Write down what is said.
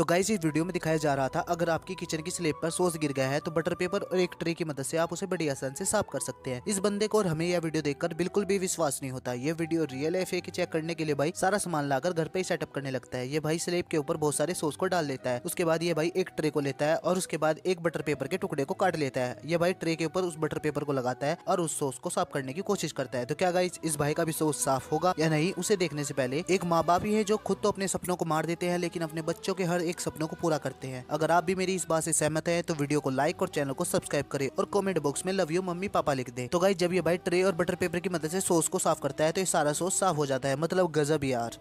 तो गाइस इस वीडियो में दिखाया जा रहा था अगर आपकी किचन की स्लेब पर सोस गिर गया है तो बटर पेपर और एक ट्रे की मदद से आप उसे बड़ी आसान से साफ कर सकते हैं इस बंदे को और हमें यह वीडियो देखकर बिल्कुल भी विश्वास नहीं होता ये वीडियो रियल एफ फेक चेक करने के लिए भाई सारा सामान लाकर घर पे ही सेटअप करने लगता है ये भाई स्लेब के ऊपर बहुत सारे सोस को डाल लेता है उसके बाद ये भाई एक ट्रे को लेता है और उसके बाद एक बटर पेपर के टुकड़े को काट लेता है ये भाई ट्रे के ऊपर उस बटर पेपर को लगाता है और उस सोस को साफ करने की कोशिश करता है तो क्या गाइस इस भाई का भी सोस साफ होगा या नहीं उसे देखने से पहले एक माँ बाप ही है जो खुद तो अपने सपनों को मार देते हैं लेकिन अपने बच्चों के हर एक सपनों को पूरा करते हैं अगर आप भी मेरी इस बात से सहमत है तो वीडियो को लाइक और चैनल को सब्सक्राइब करें और कमेंट बॉक्स में लव यू मम्मी पापा लिख दे तो गाई जब ये भाई ट्रे और बटर पेपर की मदद से सॉस को साफ करता है तो ये सारा सॉस साफ हो जाता है मतलब गजब यार